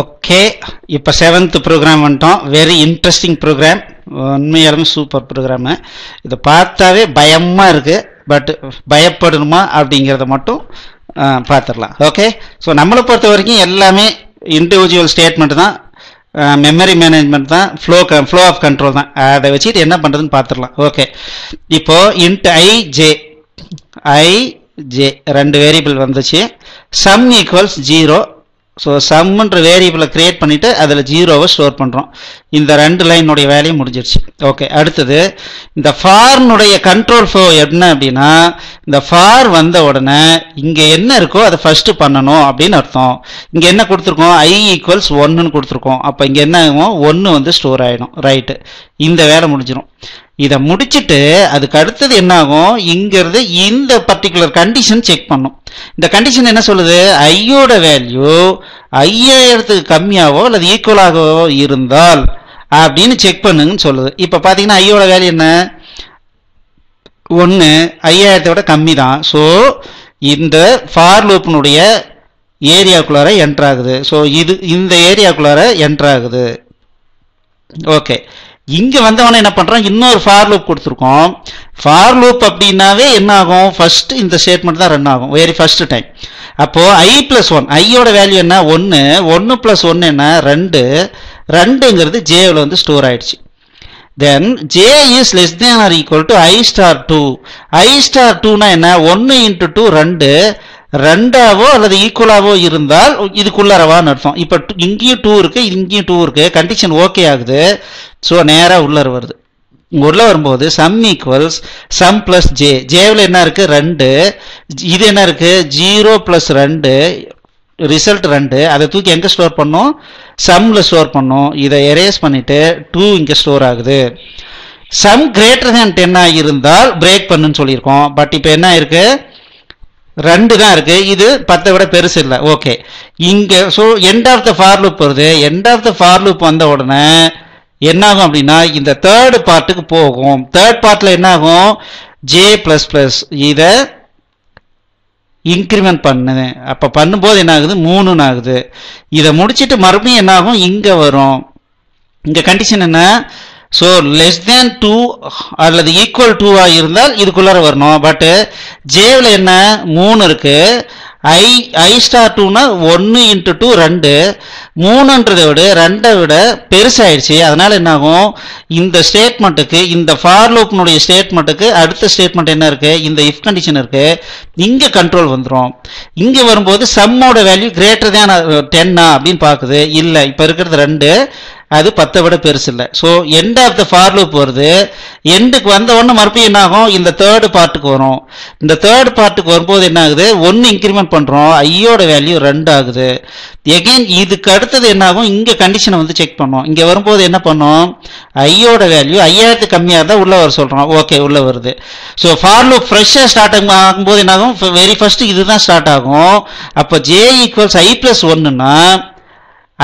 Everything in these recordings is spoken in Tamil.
ஓகே இப்போ செவன்த் ப்ரோக்ராம் வந்துட்டோம் வெரி இன்ட்ரெஸ்டிங் ப்ரோக்ராம் உண்மையாலுமே சூப்பர் ப்ரோக்ராமு இதை பார்த்தாவே பயமாக இருக்குது பட் பயப்படணுமா அப்படிங்கிறத மட்டும் பார்த்துடலாம் ஓகே ஸோ நம்மளை பொறுத்த வரைக்கும் எல்லாமே இண்டிவிஜுவல் ஸ்டேட்மெண்ட் தான் மெமரி மேனேஜ்மெண்ட் தான் ஃப்ளோ ஃப்ளோ ஆஃப் கண்ட்ரோல் தான் அதை வச்சுட்டு என்ன பண்ணுறதுன்னு பார்த்துடலாம் ஓகே இப்போது int I J I J ரெண்டு வேரியபிள் வந்துச்சு சம் ஈக்குவல்ஸ் ஜீரோ ஸோ சம்ன்ற வேரியபிளை க்ரியேட் பண்ணிவிட்டு அதில் ஜீரோவை ஸ்டோர் பண்ணுறோம் இந்த ரெண்டு லைனுடைய வேலையும் முடிஞ்சிருச்சு ஓகே அடுத்தது இந்த ஃபார்னுடைய கண்ட்ரோல் ஃபோ என்ன அப்படின்னா இந்த ஃபார் வந்த உடனே இங்கே என்ன இருக்கோ அதை ஃபஸ்ட்டு பண்ணணும் அப்படின்னு அர்த்தம் இங்கே என்ன கொடுத்துருக்கோம் ஐ ஈக்குவல்ஸ் ஒன்றுன்னு கொடுத்துருக்கோம் அப்போ இங்கே என்ன ஆகும் ஒன்று வந்து ஸ்டோர் ஆகிடும் ரைட்டு இந்த வேலை முடிஞ்சிடும் இதை முடிச்சுட்டு அதுக்கு அடுத்தது என்ன ஆகும் இங்கிறது இந்த பர்டிகுலர் கண்டிஷன் செக் பண்ணும் இந்த கண்டிஷன் என்ன சொல்லுது ஐயோட வேல்யூ ஐயாயிரத்துக்கு கம்மியாகவோ அல்லது ஈக்குவலாகவோ இருந்தால் அப்படின்னு செக் பண்ணுங்கன்னு சொல்லுது இப்போ பார்த்தீங்கன்னா ஐயோட வேல்யூ என்ன ஒன்று ஐயாயிரத்தை விட கம்மி தான் ஸோ இந்த ஃபார் லூப்பினுடைய ஏரியாக்குள்ளார என்ட்ராகுது ஸோ இது இந்த ஏரியாக்குள்ளார என்ட்ராகுது ஓகே இங்க வந்தவன என்ன பண்றான் இன்னொரு ஃபார் லூப் கொடுத்துருக்கோம் ஃபார் லூப் அப்படின்னாவே என்ன ஆகும் ஃபர்ஸ்ட் இந்த ஸ்டேட்மெண்ட் தான் ரன் ஆகும் வெரி ஃபர்ஸ்ட் டைம் அப்போ ஐ பிளஸ் ஒன் ஐயோட வேல்யூ என்ன ஒன்று ஒன்று பிளஸ் ஒன்று என்ன ரெண்டு ரெண்டுங்கிறது ஜேவில் வந்து ஸ்டோர் ஆயிடுச்சு then j is less than or equal to i star two i star டூனா என்ன ஒன்று இன்ட்டு டூ ரெண்டு ரெண்டாவோ அல்லது ஈக்குவலாவோ இருந்தால் இதுக்குள்ளரவான்னு அர்த்தம் இப்போ இங்கேயும் டூ இருக்கு இங்கேயும் டூ இருக்கு கண்டிஷன் ஓகே ஆகுது ஸோ நேராக உள்ளர வருது உள்ளே வரும்போது sum equals sum plus j ஜேவில் என்ன இருக்குது ரெண்டு இது என்ன இருக்குது ஜீரோ ப்ளஸ் ரெண்டு ரிசல்ட் ரெண்டு அதை தூக்கி எங்கே ஸ்டோர் பண்ணோம் சம்மில் ஸ்டோர் பண்ணோம் இதை எரேஸ் பண்ணிவிட்டு டூ இங்கே ஸ்டோர் ஆகுது சம் கிரேட்டர் ஹேண்ட் என்ன இருந்தால் பிரேக் பண்ணுன்னு சொல்லியிருக்கோம் பட் இப்போ என்ன இருக்குது ரெண்டு தான் இருக்கு இது பத்தை விட பெருசு இல்லை ஓகே இங்க so end of the for வருது எண்ட் ஆஃப் த ஃபார் வந்த உடனே என்னாகும் அப்படின்னா இந்த தேர்டு பார்ட்டுக்கு போகும் தேர்ட் பார்ட்டில் என்னாகும் ஜே ப்ளஸ் ப்ளஸ் இதை இன்க்ரிமெண்ட் பண்ணுவேன் அப்போ பண்ணும்போது என்ன ஆகுது மூணுன்னு ஆகுது இதை முடிச்சுட்டு மறுபடியும் என்னாகும் இங்கே வரும் இங்கே கண்டிஷன் என்ன ஸோ லெஸ் தேன் டூ அல்லது ஈக்குவல் டூவாக இருந்தால் இதுக்குள்ளார வரணும் பட்டு ஜேவில் என்ன மூணு இருக்குது ஐ ஐ ஸ்டார் டூனா ஒன்று இன்ட்டு டூ ரெண்டு மூணுன்றதை விட ரெண்டை விட பெருசாயிடுச்சு அதனால் என்னாகும் இந்த ஸ்டேட்மெண்ட்டுக்கு இந்த ஃபார் லூப்னுடைய ஸ்டேட்மெண்ட்டுக்கு அடுத்த ஸ்டேட்மெண்ட் என்ன இருக்குது இந்த இஃப் கண்டிஷன் இருக்குது இங்கே கண்ட்ரோல் வந்துடும் இங்கே வரும்போது சம்மோட வேல்யூ கிரேட்டர் தேன் டென்னா அப்படின்னு பார்க்குது இல்லை இப்போ இருக்கிறது ரெண்டு அது பத்தை விட பெருசு இல்லை so end of the for loop வருது எண்டுக்கு வந்த ஒன்று மறுபடியும் என்ன ஆகும் இந்த தேர்டு பார்ட்டுக்கு வரும் இந்த தேர்டு பார்ட்டுக்கு வரும்போது என்ன ஆகுது ஒன்று இன்க்ரிமெண்ட் பண்ணுறோம் ஐயோட வேல்யூ ரெண்டு ஆகுது எகெயின் இதுக்கு அடுத்தது என்ன ஆகும் இங்கே கண்டிஷனை வந்து செக் பண்ணுவோம் இங்கே வரும்போது என்ன பண்ணோம் ஐயோட வேல்யூ ஐயாயிரத்து கம்மியாக இருந்தால் உள்ளே வர சொல்கிறோம் ஓகே உள்ளே வருது ஸோ ஃபார் லூப் ஃப்ரெஷ்ஷாக ஸ்டார்ட் ஆகும்போது என்ன ஆகும் வெரி ஃபர்ஸ்ட்டு இதுதான் ஸ்டார்ட் ஆகும் அப்போ ஜே ஈக்குவல்ஸ் ஐ ப்ளஸ் ஒன்றுன்னா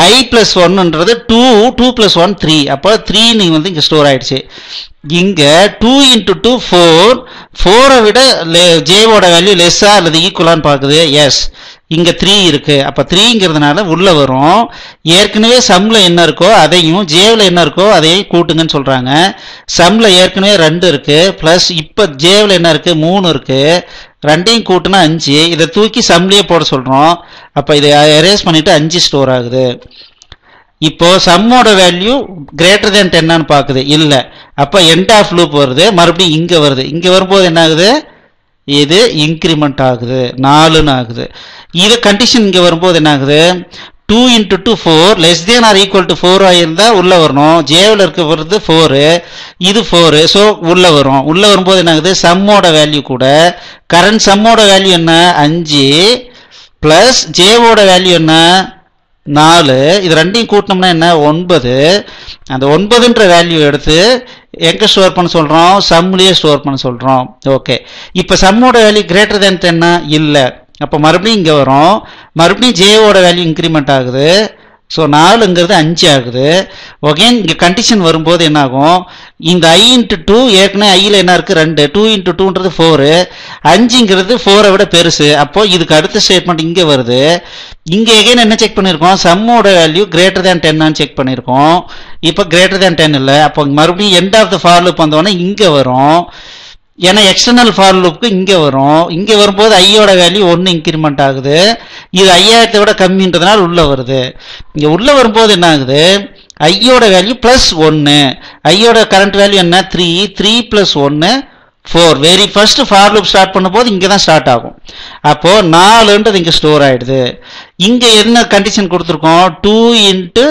ஐ பிளஸ் ஒன்னுன்றது two two plus one three அப்போ த்ரீ நீங்கள் வந்து இங்கே ஸ்டோர் ஆகிடுச்சு இங்க டூ இன்ட்டு டூ ஃபோர் ஃபோரை விட ஜேவோட வேல்யூ லெஸ்ஸா அல்லது ஈக்குவலான்னு பார்க்குது எஸ் இங்க த்ரீ இருக்கு அப்ப த்ரீங்கிறதுனால உள்ள வரும் ஏற்கனவே சம்ல என்ன இருக்கோ அதையும் ஜேவில் என்ன இருக்கோ அதையும் கூட்டுங்கன்னு சொல்றாங்க சம்ல ஏற்கனவே ரெண்டு இருக்கு பிளஸ் இப்ப ஜேவில் என்ன இருக்கு மூணு இருக்கு ரெண்டையும் கூட்டுனா அஞ்சு இதை தூக்கி சம்லயே போட சொல்றோம் அப்ப இதை எரேஸ் பண்ணிட்டு அஞ்சு ஸ்டோர் ஆகுது இப்போ சம்மோட வேல்யூ கிரேட்டர் தேன் டென்னு பார்க்குது இல்லை அப்போ எண்ட் ஆஃப் லூப் வருது மறுபடியும் இங்கே வருது இங்கே வரும்போது என்ன ஆகுது இது இன்க்ரிமெண்ட் ஆகுது நாலுன்னு ஆகுது இது கண்டிஷன் இங்கே வரும்போது என்ன ஆகுது two into two four less than or equal to four ஆகியிருந்தால் உள்ளே வரணும் ஜேவில் இருக்க வருது ஃபோரு இது ஃபோரு ஸோ உள்ளே வரும் உள்ளே வரும்போது என்ன ஆகுது சம்மோட வேல்யூ கூட கரண்ட் சம்மோட வேல்யூ என்ன அஞ்சு ப்ளஸ் ஜேவோட வேல்யூ என்ன நாலு இது ரெண்டையும் கூட்டினோம்னா என்ன ஒன்பது அந்த ஒன்பதுன்ற வேல்யூ எடுத்து எங்கே ஸ்டோர் பண்ண சொல்கிறோம் சம்லேயே ஸ்டோர் பண்ண சொல்கிறோம் ஓகே இப்போ சம்மோட வேல்யூ கிரேட்டர் தென் தென்னா இல்லை அப்போ மறுபடியும் இங்கே வரும் மறுபடியும் ஜேவோட வேல்யூ இன்க்ரிமெண்ட் ஆகுது ஸோ நாலுங்கிறது அஞ்சு ஆகுது ஓகேன் இங்கே கண்டிஷன் வரும்போது என்னாகும் இந்த ஐ இன்ட்டு டூ ஏற்கனவே ஐயில் என்ன இருக்குது ரெண்டு டூ இன்ட்டு டூன்றது ஃபோரு அஞ்சுங்கிறது ஃபோரை விட பெருசு அப்போது இதுக்கு அடுத்த ஸ்டேட்மெண்ட் இங்கே வருது இங்கே எகைன் என்ன செக் பண்ணியிருக்கோம் சம்மோட வேல்யூ கிரேட்டர் தேன் டென்னான்னு செக் பண்ணியிருக்கோம் இப்போ கிரேட்டர் தேன் டென் இல்லை அப்போ மறுபடியும் எண்ட் ஆஃப் த ஃபார் வந்தோடனே இங்கே வரும் ஏன்னா எக்ஸ்டர்னல் ஃபார்லூப்புக்கு இங்கே வரும் இங்கே வரும்போது ஐயோட வேல்யூ ஒன்று இன்க்ரிமெண்ட் ஆகுது இது ஐயாயிரத்தை விட கம்மின்றதுனால உள்ளே வருது இங்கே உள்ளே வரும்போது என்ன ஆகுது ஐயோட வேல்யூ ப்ளஸ் ஒன்று ஐயோட கரண்ட் வேல்யூ என்ன த்ரீ த்ரீ ப்ளஸ் ஒன்று four very first for loop start பண்ணும்போது இங்கே தான் ஸ்டார்ட் ஆகும் அப்போது நாலுன்றது இங்கே ஸ்டோர் ஆகிடுது இங்கே என்ன கண்டிஷன் கொடுத்துருக்கோம் two into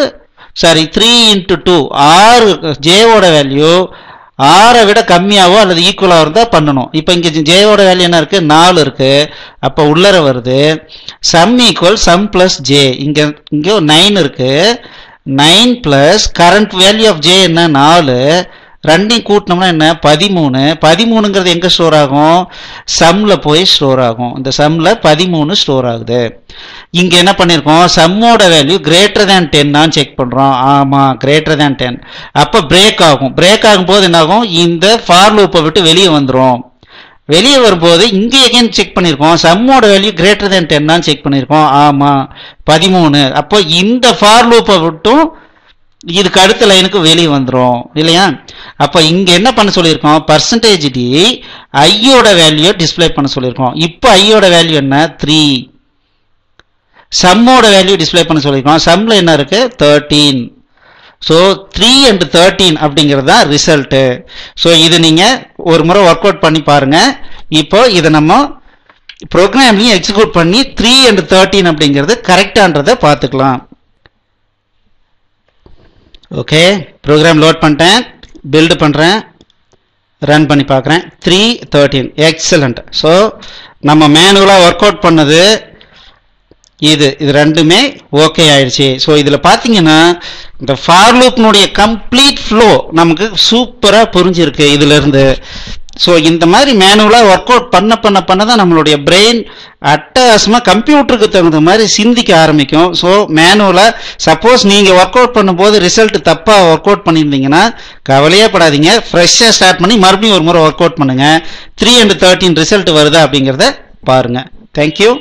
sorry three into two ஆறு ஜேவோட வேல்யூ ஆறை விட கம்மியாகவோ அல்லது ஈக்குவலாக இருந்தால் பண்ணணும் இப்போ இங்கே ஜேயோட வேல்யூ என்ன இருக்குது நாலு இருக்குது அப்போ உள்ளர வருது sum equal sum plus j இங்கே இங்கே நைன் இருக்குது nine plus current value of j என்ன நாலு ரெண்டையும் கூட்டினோம்னா என்ன பதிமூணு பதிமூணுங்கிறது எங்கே ஸ்டோர் ஆகும் சம்மில் போய் ஸ்டோர் ஆகும் இந்த சம்மில் பதிமூணு ஸ்டோர் ஆகுது இங்கே என்ன பண்ணியிருக்கோம் சம்மோட வேல்யூ கிரேட்டர் தேன் தான் செக் பண்ணுறோம் ஆமாம் கிரேட்டர் தேன் டென் அப்போ பிரேக் ஆகும் பிரேக் ஆகும்போது என்னாகும் இந்த ஃபார் லூப்பை விட்டு வெளியே வந்துடும் வெளியே வரும்போது இங்கே எகேன் செக் பண்ணியிருக்கோம் சம்மோட வேல்யூ கிரேட்டர் தேன் டென்னான்னு செக் பண்ணியிருக்கோம் ஆமாம் பதிமூணு அப்போ இந்த ஃபார் லூப்பை விட்டும் இதுக்கு அடுத்த லைனுக்கு வெளியே வந்துடும் இல்லையா அப்போ இங்கே என்ன பண்ண சொல்லியிருக்கோம் பர்சன்டேஜ் டி ஐயோட வேல்யூ டிஸ்பிளே பண்ண சொல்லியிருக்கோம் இப்போ ஐயோட வேல்யூ என்ன த்ரீ சம்மோட வேல்யூ டிஸ்பிளே பண்ண சொல்லியிருக்கோம் சம்மில் என்ன இருக்குது thirteen so three and thirteen அப்படிங்கிறது தான் ரிசல்ட்டு ஸோ இது நீங்கள் ஒரு முறை ஒர்க் அவுட் பண்ணி பாருங்கள் இப்போ இதை நம்ம ப்ரோக்ராம்லையும் எக்ஸிக்யூட் பண்ணி த்ரீ அண்ட் தேர்ட்டீன் அப்படிங்கிறது கரெக்டான்றதை பார்த்துக்கலாம் ஓகே ப்ரோக்ராம் லோட் பண்ணிட்டேன் பில்டு பண்ணுறேன் ரன் பண்ணி பார்க்குறேன் த்ரீ தேர்ட்டின் எக்ஸலண்ட் ஸோ நம்ம மேனுவலாக ஒர்க் அவுட் பண்ணது இது இது ரெண்டுமே ஓகே ஆயிடுச்சு ஸோ இதில் பார்த்தீங்கன்னா இந்த ஃபார்லூப்னுடைய கம்ப்ளீட் ஃப்ளோ நமக்கு சூப்பராக புரிஞ்சிருக்கு இதிலிருந்து ஸோ இந்த மாதிரி மேனுவலாக ஒர்க் அவுட் பண்ண பண்ண பண்ண தான் நம்மளுடைய பிரெயின் அட்டகாசமாக கம்ப்யூட்டருக்கு தகுந்த மாதிரி சிந்திக்க ஆரம்பிக்கும் ஸோ மேனுவலாக சப்போஸ் நீங்கள் ஒர்க் அவுட் பண்ணும்போது ரிசல்ட் தப்பாக ஒர்க் அவுட் பண்ணியிருந்தீங்கன்னா கவலையே படாதீங்க ஃப்ரெஷ்ஷாக ஸ்டார்ட் பண்ணி மறுபடியும் ஒரு முறை ஒர்க் அவுட் பண்ணுங்கள் த்ரீ அண்ட் தேர்ட்டின் ரிசல்ட் வருதா அப்படிங்கிறத பாருங்கள் தேங்க்யூ